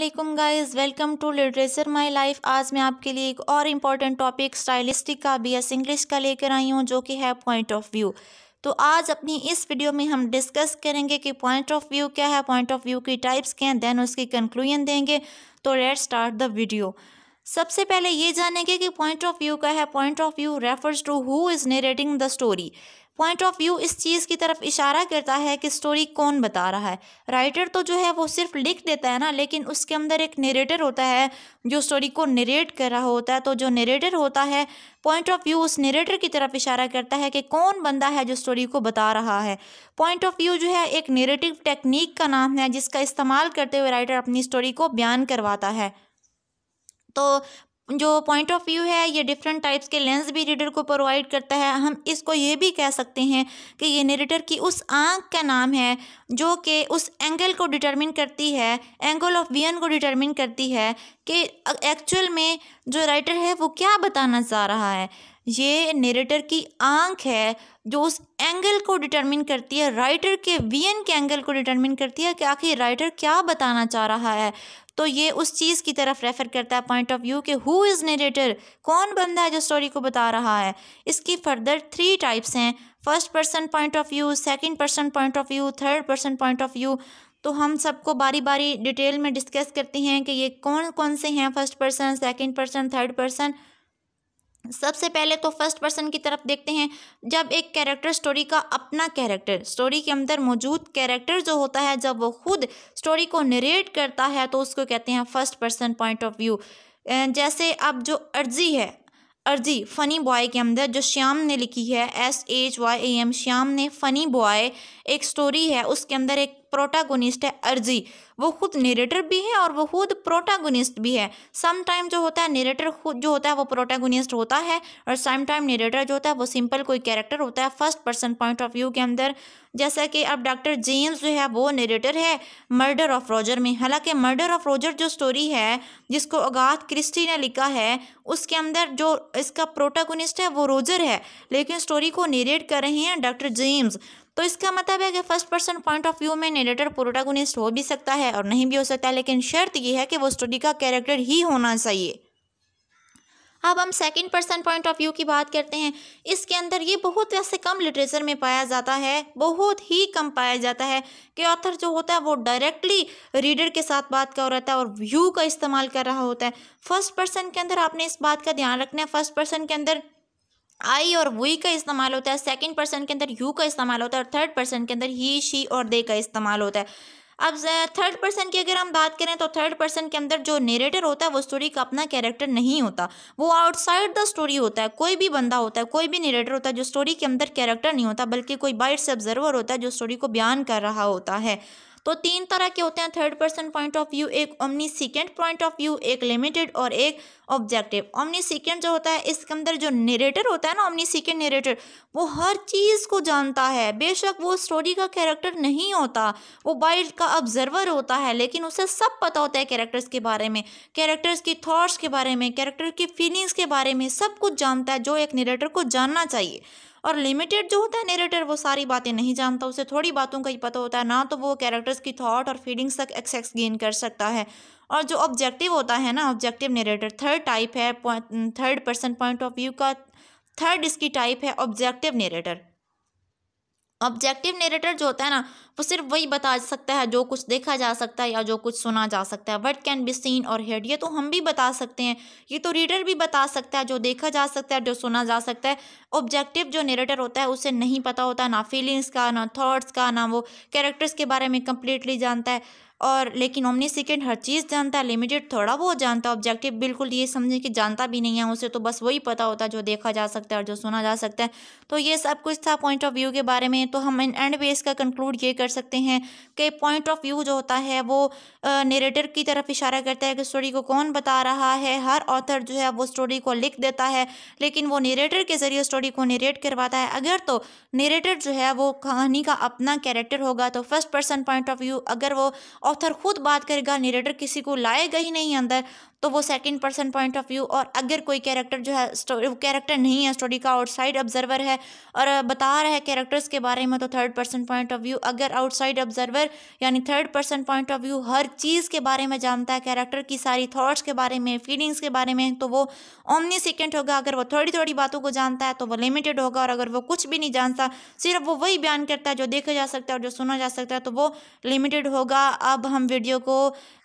Aslam guys welcome to literature my life आज मैं आपके लिए एक और इम्पॉर्टेंट टॉपिक स्टाइलिस्टिक का बी एस इंग्लिश का लेकर आई हूँ जो कि है पॉइंट ऑफ व्यू तो आज अपनी इस वीडियो में हम डिस्कस करेंगे कि पॉइंट ऑफ व्यू क्या है पॉइंट ऑफ व्यू की टाइप्स क्या हैं देन उसकी कंक्लूजन देंगे तो लेट स्टार्ट द वीडियो सबसे पहले ये जानेंगे कि पॉइंट ऑफ व्यू का है point of view refers to who is narrating the story point of view इस चीज़ की तरफ इशारा करता है कि स्टोरी कौन बता रहा है राइटर तो जो है वो सिर्फ लिख देता है ना लेकिन उसके अंदर एक नरेटर होता है जो स्टोरी को नरेट कर रहा होता है तो जो नरेटर होता है पॉइंट ऑफ व्यू उस नरेटर की तरफ इशारा करता है कि कौन बंदा है जो स्टोरी को बता रहा है पॉइंट ऑफ व्यू जो है एक नरेटिव टेक्निक का नाम है जिसका इस्तेमाल करते हुए राइटर अपनी स्टोरी को बयान करवाता है तो जो पॉइंट ऑफ व्यू है ये डिफरेंट टाइप्स के लेंस भी रीडर को प्रोवाइड करता है हम इसको ये भी कह सकते हैं कि ये नरेटर की उस आंख का नाम है जो कि उस एंगल को डिटरमिन करती है एंगल ऑफ वियन को डिटरमिन करती है कि एक्चुअल में जो राइटर है वो क्या बताना चाह रहा है ये नरेटर की आंख है जो उस एंगल को डिटरमिन करती है राइटर के वियन के एंगल को डिटरमिन करती है कि आखिर राइटर क्या बताना चाह रहा है तो ये उस चीज़ की तरफ रेफ़र करता है पॉइंट ऑफ व्यू कि हु इज़ नरेटर कौन बंदा है जो स्टोरी को बता रहा है इसकी फर्दर थ्री टाइप्स हैं first person point of view second person point of view third person point of view तो हम सबको बारी बारी डिटेल में डिस्कस करते हैं कि ये कौन कौन से हैं first person second person third person सबसे पहले तो फर्स्ट पर्सन की तरफ देखते हैं जब एक कैरेक्टर स्टोरी का अपना कैरेक्टर स्टोरी के अंदर मौजूद कैरेक्टर जो होता है जब वो खुद स्टोरी को नरेट करता है तो उसको कहते हैं first person point of view जैसे अब जो अर्जी है अर्जी फ़नी बॉय के अंदर जो श्याम ने लिखी है S H Y M Shyam ने फ़नी बॉय एक स्टोरी है उसके अंदर एक प्रोटागोनिस्ट है अर्जी वो खुद नेरेटर भी है और वो खुद प्रोटागोनिस्ट भी है सम टाइम जो होता है नेरेटर खुद जो होता है वो प्रोटागोनिस्ट होता है और सम टाइम नेरेटर जो होता है वो सिंपल कोई कैरेक्टर होता है first person point of view के अंदर जैसा कि अब डॉक्टर जेम्स जो है वो नेरेटर है मर्डर ऑफ रोजर में हालांकि मर्डर ऑफ रोजर जो स्टोरी है जिसको अगाथ क्रिस्टी ने लिखा है उसके अंदर जो इसका प्रोटागोनिस्ट है वो रोजर है लेकिन स्टोरी को नेरेट कर रहे हैं डॉक्टर जेम्स तो इसका मतलब है कि first person point of view में नेरेटर प्रोटागोनिस्ट हो भी सकता है है और नहीं भी हो सकता है लेकिन शर्त यह है कि वो स्टडी का कैरेक्टर ही होना चाहिए अब हम second person point of view की बात करते हैं इसके अंदर ये बहुत वैसे कम लिटरेचर में पाया जाता है बहुत ही कम पाया जाता है कि ऑथर जो होता है वो डायरेक्टली रीडर के साथ बात कर रहता है और व्यू का इस्तेमाल कर रहा होता है फर्स्ट पर्सन के अंदर आपने इस बात का ध्यान रखना है फर्स्ट पर्सन के अंदर आई और वी का इस्तेमाल होता है सेकेंड पर्सन के अंदर यू का इस्तेमाल होता है और थर्ड पर्सन के अंदर ही शी और दे का इस्तेमाल होता है अब थर्ड पर्सन की अगर हम बात करें तो थर्ड पर्सन के अंदर जो नेरेटर होता है वो स्टोरी का अपना कैरेक्टर नहीं होता वो आउटसाइड द स्टोरी होता है कोई भी बंदा होता है कोई भी नेरेटर होता है जो स्टोरी के अंदर कैरेक्टर नहीं होता बल्कि कोई बाइट से ऑब्जर्वर होता है जो स्टोरी को बयान कर रहा होता है तो तीन तरह के होते हैं third person point of view एक omniscient point of view एक लिमिटेड और एक ऑब्जेक्टिव ओमनी सिकेंड जो होता है इसके अंदर जो नरेटर होता है ना ओमनी सिकेंड नरेटर वो हर चीज़ को जानता है बेशक वो स्टोरी का कैरेक्टर नहीं होता वो बाइट का ऑब्जर्वर होता है लेकिन उसे सब पता होता है कैरेक्टर्स के बारे में कैरेक्टर्स की थाट्स के बारे में कैरेक्टर की फीलिंग्स के बारे में सब कुछ जानता है जो एक नरेटर को जानना चाहिए और लिमिटेड जो होता है नेरेटर वो सारी बातें नहीं जानता उसे थोड़ी बातों का ही पता होता है ना तो वो कैरेक्टर्स की थॉट और फीलिंग्स तक एक्सेस गेन कर सकता है और जो ऑब्जेक्टिव होता है ना ऑब्जेक्टिव नेरेटर थर्ड टाइप है third person point of view का थर्ड इसकी टाइप है ऑब्जेक्टिव नेरेटर ऑब्जेक्टिव नेरेटर जो होता है ना वो सिर्फ वही बता सकता है जो कुछ देखा जा सकता है या जो कुछ सुना जा सकता है वट कैन बी सीन और हेड ये तो हम भी बता सकते हैं ये तो रीडर भी बता सकता है जो देखा जा सकता है जो सुना जा सकता है ऑब्जेक्टिव जो नेरेटर होता है उसे नहीं पता होता ना फीलिंग्स का ना थाट्स का ना वो कैरेक्टर्स के बारे में कम्प्लीटली जानता है और लेकिन ओमनी सेकेंड हर चीज़ जानता है लिमिटेड थोड़ा बहुत जानता है ऑब्जेक्टिव बिल्कुल ये समझें कि जानता भी नहीं है उसे तो बस वही पता होता है जो देखा जा सकता है और जो सुना जा सकता है तो ये सब कुछ था पॉइंट ऑफ व्यू के बारे में तो हम इन एंड पे इसका कंक्लूड ये कर सकते हैं कि पॉइंट ऑफ व्यू जो होता है वो नेरेटर की तरफ इशारा करता है कि स्टोरी को कौन बता रहा है हर ऑथर जो है वो स्टोरी को लिख देता है लेकिन वो नेरेटर के ज़रिए स्टोरी को नेरेट करवाता है अगर तो नेरेटर जो है वो कहानी का अपना कैरेक्टर होगा तो first person point of view अगर वो ऑथर खुद बात करेगा नरेटर किसी को लाएगा ही नहीं अंदर तो वो second person point of view और अगर कोई कैरेक्टर जो है स्टोरी कैरेक्टर नहीं है स्टोरी का आउटसाइड ऑब्जर्वर है और बता रहा है कैरेक्टर्स के बारे में तो third person point of view अगर आउटसाइड ऑब्जर्वर यानी third person point of view हर चीज़ के बारे में जानता है कैरेक्टर की सारी थाट्स के बारे में फीलिंग्स के बारे में तो वो ओमनी सेकेंड होगा अगर वो थोड़ी थोड़ी बातों को जानता है तो वो लिमिटेड होगा और अगर वो कुछ भी नहीं जानता सिर्फ वो वही बयान करता है जो देखा जा सकता है और जो सुना जा सकता है तो वो लिमिटेड होगा अब अब हम वीडियो को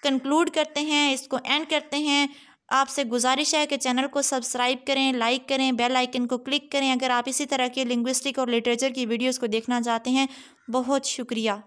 कंक्लूड करते हैं इसको एंड करते हैं आपसे गुजारिश है कि चैनल को सब्सक्राइब करें लाइक करें बेल आइकन को क्लिक करें अगर आप इसी तरह के लिंग्विस्टिक और लिटरेचर की वीडियोस को देखना चाहते हैं बहुत शुक्रिया